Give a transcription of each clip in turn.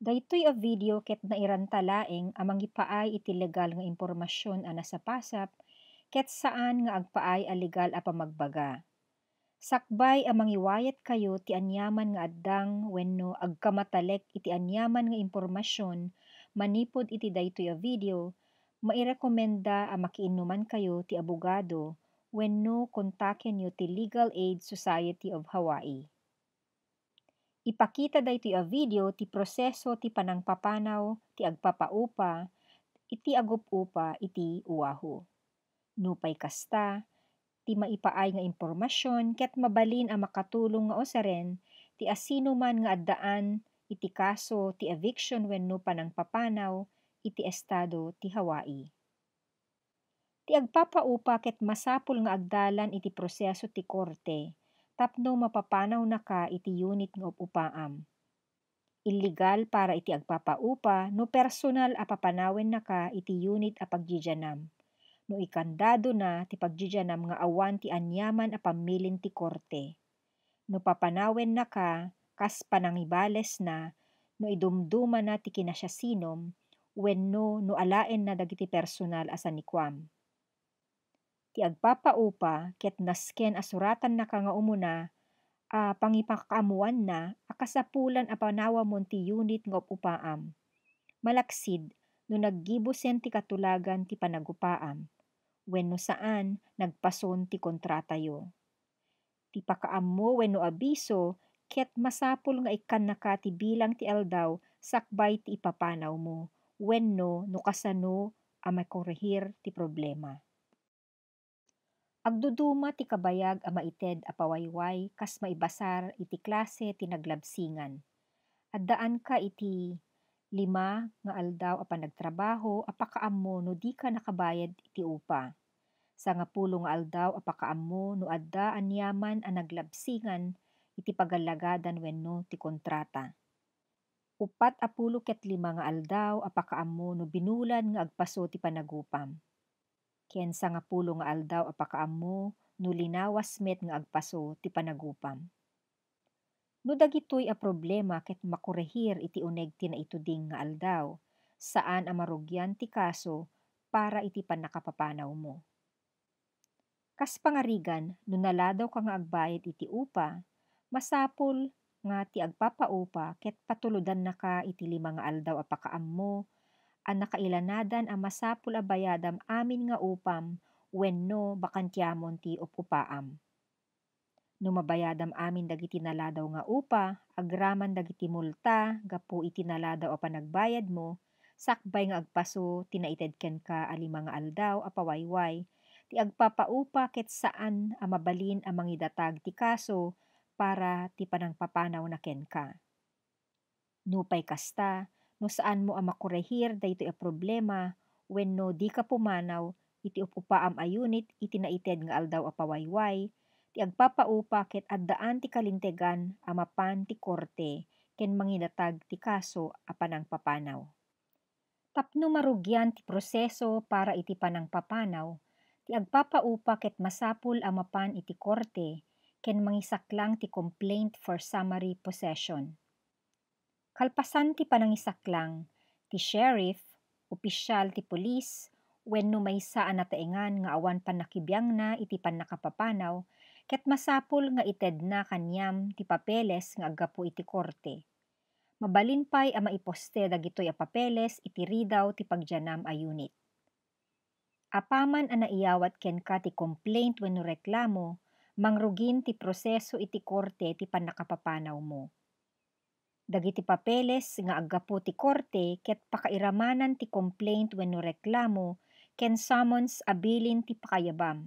Daytoy a video ket na nairantalaeng amang ipaay iti legal nga impormasyon a nasa PASAP ket saan nga agpaay a legal a pamagbaga. Sakbay amang mangiwayat kayo ti anyaman nga addang wenno agkamatalek iti anyaman nga impormasyon manipod iti daytoy a video mairekomenda a makiinuman kayo ti abogado wenno kontaken yo ti Legal Aid Society of Hawaii. Ipakita day ti a video ti proseso ti panangpapanaw, ti agpapaupa, iti agup-upa iti uwaho. Nupay kasta, ti maipaay nga impormasyon ket mabalin a makatulong nga osaren ti asino man nga addaan iti kaso ti eviction wenno panangpapanaw iti estado ti Hawaii. Ti agpapaupa ket masapul nga agdalan iti proseso ti korte tapno mapapanaw na ka iti unit nga upaam. Illegal para iti agpapaupa no personal a papanawen na ka iti unit a pagjijanam. No ikandado na ti pagjijanam nga awan ti anyaman a pamilin ti korte. No papanawen na ka kas panangibales na no idumduma na ti kinasyasinom wenno no alaen na dagiti personal asan ni Kwam iti agpapaupa ket nasken asuratan na ka nga umuna, a na, akasapulan a panawamon ti unit nga upaam. Malaksid, no naggibusen ti katulagan ti panagupaam, wenno saan nagpason ti kontratayo. Ti pakaammo wenno abiso, ket masapul nga ikan naka ti bilang ti eldaw sakbay ti ipapanaw mo, wenno no kasano a makorehir ti problema. Agduduma ti kabayag a maited a pawayway kas maibasar iti klase ti naglabsingan. Addaan ka iti lima nga aldaw a panagtrabaho a pakaammo no di ka nakabayad iti upa. Sa nga pulo nga aldaw a pakaammo no adda anyaman a naglabsingan iti pagalagadan wenno ti kontrata. Upat a pulo ket lima nga aldaw a pakaammo no binulan nga agpaso ti panagupam Ken sa nga pulo nga aldaw apakaammo apakaamo, nulinawas met nga agpaso ti panagupam. No dagitoy a problema ket makurehir iti uneg ti naituding nga aldaw, saan a marugyan ti kaso para iti panakapapanaw mo. Kas pangarigan, no naladaw ka nga agbayad iti upa, masapol nga ti agpapaupa ket patuludan na ka iti lima nga aldaw apakaam mo, an nakailanadan ang masapul a bayadam amin nga upam, no bakantyamon ti upaam. Numabayadam amin dagiti naladaw nga upa, agraman dagiti multa, gapu itinaladaw a panagbayad mo, sakbay nga agpaso, tinaitedken ka alima nga aldaw a pawayway, ti agpapaupa ket saan a mabalin a mangidatag ti kaso para ti panangpapanaw na ken ka. Nupay kasta, no saan mo ang makurehir dayto a problema when no di ka pumanaw iti upupa am ayunit iti naited nga aldaw a pawayway ti agpapaupa ket addaan ti kalintegan a mapan ti korte ken manginatag ti kaso a panangpapanaw tapno marugyan ti proseso para iti panangpapanaw ti agpapaupa ket masapul a mapan iti korte ken mangisaklang ti complaint for summary possession kalpasan ti panangisaklang, ti sheriff, opisyal ti pulis, wen no na taingan nga awan panakibiyang na iti panakapapanaw, ket masapul nga ited na kanyam ti papeles nga agapo iti korte. Mabalin pay a maiposte dagitoy a papeles iti ridaw ti pagjanam a unit. Apaman ana iawat ken ka ti complaint wenno reklamo, mangrugin ti proseso iti korte ti panakapapanaw mo Dagiti papeles nga aggapo ti korte ket pakairamanan ti complaint wenno reklamo ken summons abilin ti pakayabam.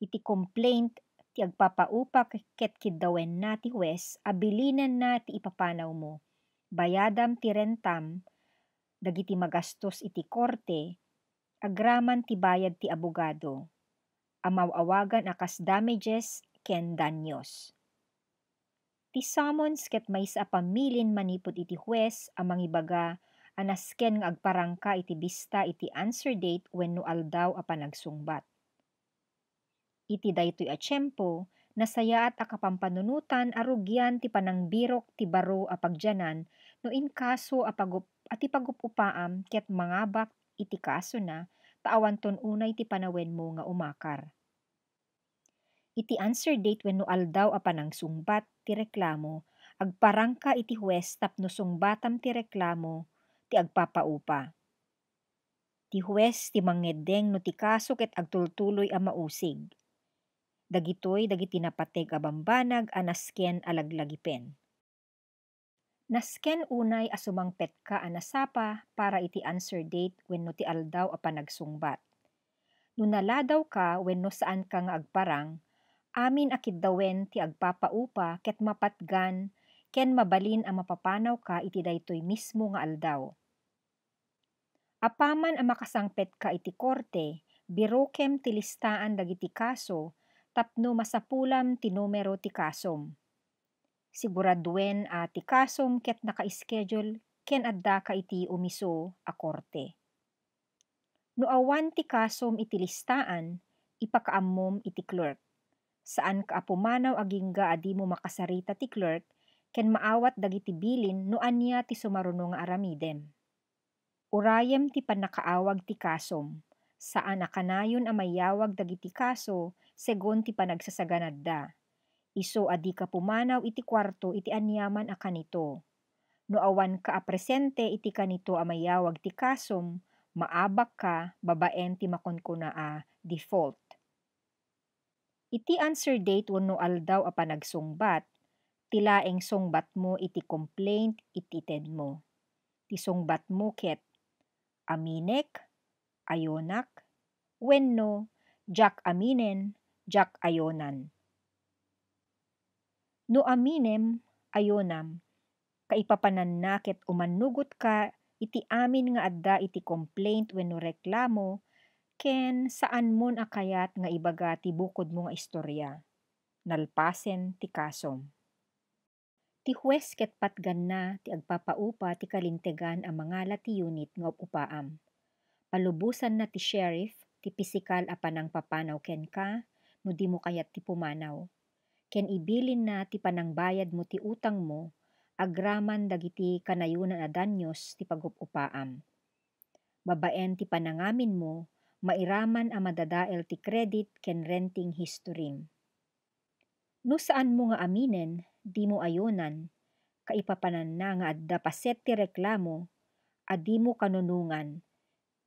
Iti complaint ti agpapaupa ket kidawen na ti huwes abilinan na ti ipapanaw mo. Bayadam ti rentam dagiti magastos iti korte agraman ti bayad ti abogado. Amawawagan akas damages ken danyos ti summons ket maysa pamilin manipod iti juez a mangibaga anasken nga agparangka iti bista iti answer date wenno aldaw a panagsungbat. Iti daytoy a tiyempo, nasayaat a kapampanunutan arugyan ti panangbirok ti baro a pagyanan no inkaso a pagup at ipagupupaam ket mangabak iti kaso na taawanton unay ti panawen mo nga umakar. Iti answer date wenno aldaw a panangsungbat ti reklamo, agparangka iti huwes tapno sungbatam ti reklamo, ti agpapaupa. Ti huwes ti mangedeng no ti kaso ket agtultuloy a mausig. Dagitoy dagiti napateg a bambanag a nasken alaglagipen. Nasken unay asumangpet ka anasapa para iti answer date wenno ti aldaw a panagsungbat. Nunaladaw ka wenno saan kang agparang, Amin akid dawen ti agpapaupa ket mapatgan ken mabalin ang mapapanaw ka iti daytoy mismo nga aldaw. Apaman ang makasangpet ka iti korte, birokem ti listaan dagiti kaso, tapno masapulam ti numero ti kasom. Siguraduen a ti kasom ket naka-schedule ken adda ka iti umiso a korte. No awan ti kasom iti listaan, ipakaammom iti clerk saan ka pumanaw agingga adi mo makasarita ti clerk, ken maawat dagiti bilin no anya ti sumaruno nga aramidem. Urayem ti panakaawag ti kasom, saan akanayon amayawag dagiti kaso, segon ti panagsasaganad da. Iso adi ka pumanaw iti kwarto iti anyaman a kanito. awan ka a presente iti kanito amayawag ti kasom, maabak ka, babaen ti makonkuna a default. Iti answer date wano aldaw a panagsungbat, tilaeng sungbat mo iti complaint itited mo. Ti sungbat mo ket, aminek, ayonak, wenno, jak aminen, jak ayonan. No aminem, ayonam, kaipapanan na ket umanugot ka iti amin nga adda iti complaint wenno reklamo ken saan mo akayat nga ibaga ti bukod mo nga istorya. Nalpasen ti kasom. Ti huwes ket patgan na ti agpapaupa ti kalintegan ang mga lati unit nga upaam. Palubusan na ti sheriff, ti pisikal apanang papanaw ken ka, no di mo kayat ti pumanaw. Ken ibilin na ti panangbayad mo ti utang mo, agraman dagiti kanayunan a danyos ti pagupupaam. Babaen ti panangamin mo, mairaman ang madadael ti credit ken renting historim. No saan mo nga aminen, di mo ayonan, kaipapanan na nga adda paset ti reklamo, adi mo kanunungan,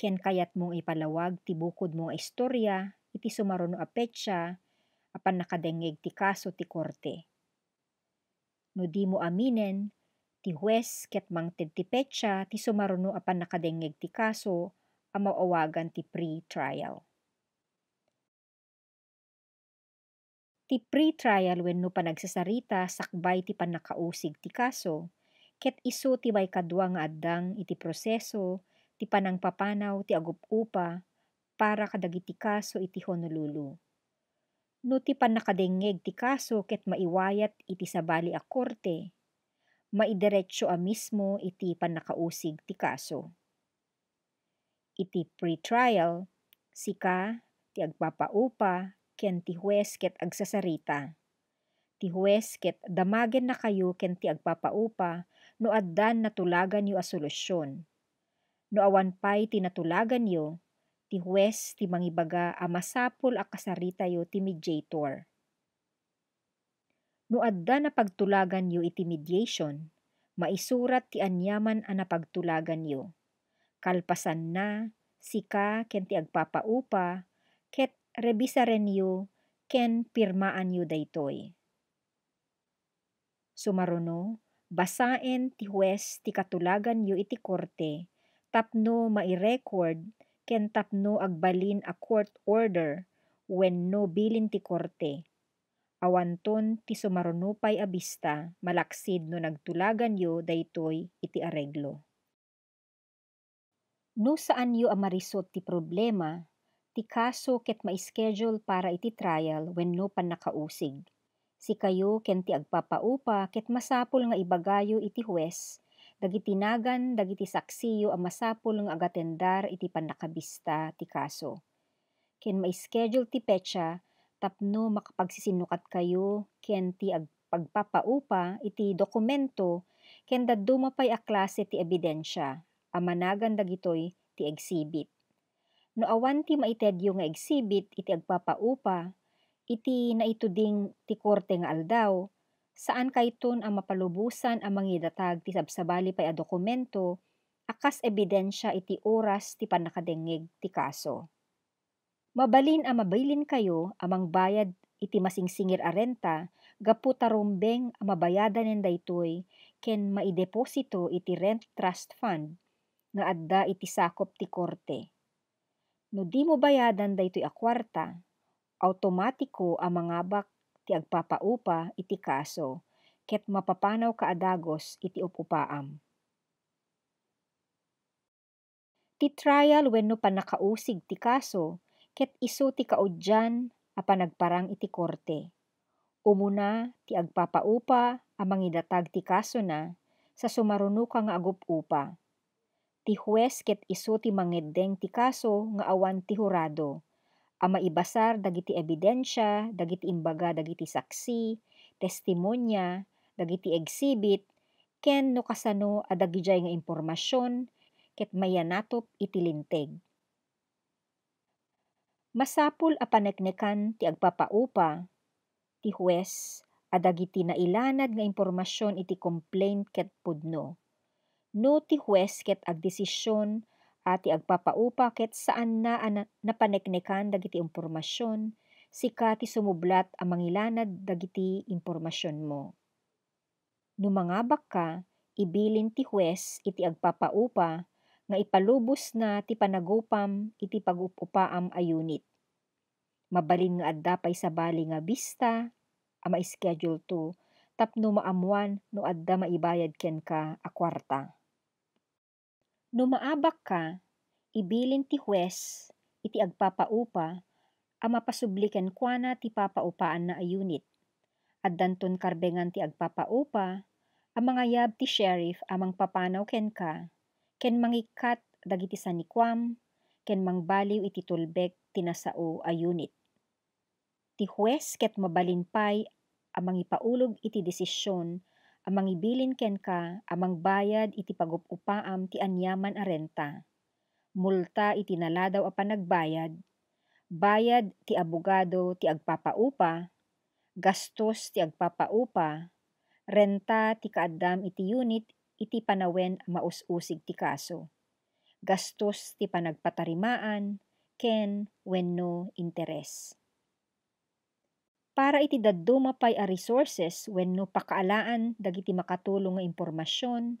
ken kayat mong ipalawag ti bukod mong istorya, iti sumaruno a petsa, apan nakadengeg ti kaso ti korte. No di mo aminen, ti huwes ket mangted ti petsa, ti sumaruno apan nakadengeg ti kaso, a mauagan ti pre-trial. Ti pre-trial wenno panagsasarita sakbay ti panakausig ti kaso, ket iso ti may kadwa nga addang iti proseso, ti panangpapanaw ti agup-upa, para kadagiti kaso iti Honolulu. No ti panakadengeg ti kaso ket maiwayat iti sabali a korte, maideretsyo a mismo iti panakausig ti kaso iti pretrial, sika, ti agpapaupa, ken ti juez ket agsasarita. Ti juez ket damagen na kayo ken ti agpapaupa, no addan natulagan yu a solusyon. No awan pay ti natulagan yu, ti juez ti mangibaga a masapol a kasarita yu ti mediator. No adda na pagtulagan yu iti mediation, maisurat ti anyaman a napagtulagan yu kalpasan na, sika ken ti agpapaupa, ket rebisaren yu, ken pirmaan yu daytoy. Sumaruno, basaen ti huwes ti katulagan yu iti korte, tapno mairecord ken tapno agbalin a court order no bilin ti korte. Awanton ti sumarunupay abista malaksid no nagtulagan yu daytoy iti areglo. No saan yu a marisot ti problema, ti kaso ket ma-schedule para iti trial wenno nakausig. Si kayo ken ti agpapaupa ket masapol nga ibagayo iti huwes, dagiti nagan dagiti saksiyo a masapol nga agatendar iti panakabista ti kaso. Ken ma-schedule ti petsa tapno makapagsisinnukat kayo ken ti agpagpapaupa iti dokumento ken dadumapay a klase ti ebidensya amanagan dagitoy ti exhibit. No awan ti maitedyo nga exhibit iti agpapaupa, iti ding ti korte nga aldaw, saan kayton ang mapalubusan ang mangidatag ti sabsabali pay a dokumento, akas ebidensya iti oras ti panakadengeg ti kaso. Mabalin ang mabalin kayo amang bayad iti masingsingir a renta, gapu tarumbeng ang mabayadan daytoy ken maideposito iti rent trust fund nga adda iti sakop ti korte. No di mo bayadan daytoy a kwarta, automatiko a bak ti agpapaupa iti kaso, ket mapapanaw ka adagos iti upupaam. Ti trial wenno panakausig ti kaso, ket iso ti kaudyan a panagparang iti korte. Umuna ti agpapaupa a mangidatag ti kaso na sa sumaruno ka nga agup-upa ti juez ket isu ti mangiddeng ti kaso nga awan ti hurado. A maibasar dagiti ebidensya, dagiti imbaga dagiti saksi, testimonya, dagiti exhibit, ken no kasano a nga impormasyon ket mayanatop iti linteg. Masapul a paneknekan ti agpapaupa ti juez, adagiti nailanad nga impormasyon iti complaint ket pudno no ti huwes ket agdesisyon ati agpapaupa ket saan na ana, napaneknekan dagiti impormasyon sika ti sumublat a mangilanad dagiti impormasyon mo. Numangabak ka, ibilin ti huwes iti agpapaupa nga ipalubos na ti panagupam iti pagupupaam a unit. Mabalin nga adda pay sabali nga bista, ama schedule to tapno maamuan no adda maibayad ken ka a kwarta. Numaabak ka, ibilin ti huwes, iti agpapaupa, a mapasubliken kwa na ti papaupaan na ayunit. At danton karbengan ti agpapaupa, ang mga yab ti sheriff amang papanaw ken ka, ken mangikat dagiti sanikwam, ken mangbaliw iti tulbek tinasao ayunit. Ti huwes ket mabalinpay amang ipaulog iti desisyon amang ibilin ken ka, amang bayad iti pagup ti anyaman a renta. Multa iti naladaw a panagbayad, bayad ti abogado ti agpapaupa, gastos ti agpapaupa, renta ti kaadam iti unit iti panawen maus-usig ti kaso. Gastos ti panagpatarimaan, ken wenno interes para iti daddo mapay a resources wenno pakaalaan dagiti makatulong nga impormasyon,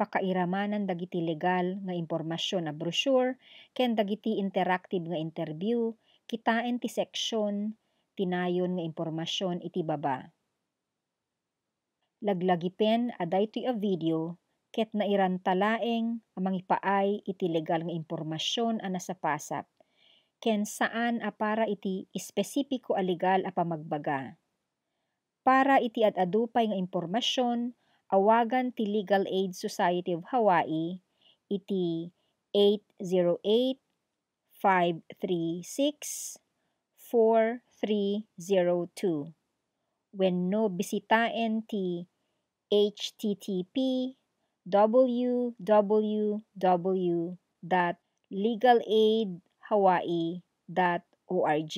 pakairamanan dagiti legal nga impormasyon a brochure, ken dagiti interactive nga interview, kitaen ti seksyon, tinayon nga impormasyon iti baba. Laglagipen aday ti a video, ket nairantalaeng amang ipaay iti legal nga impormasyon a nasa nasapasap ken saan a para iti espesipiko a legal a pamagbaga. Para iti adadupay nga impormasyon, awagan ti Legal Aid Society of Hawaii, iti 808-536-4302. When no bisitaen ti http www.legalaid.com hawaii.org.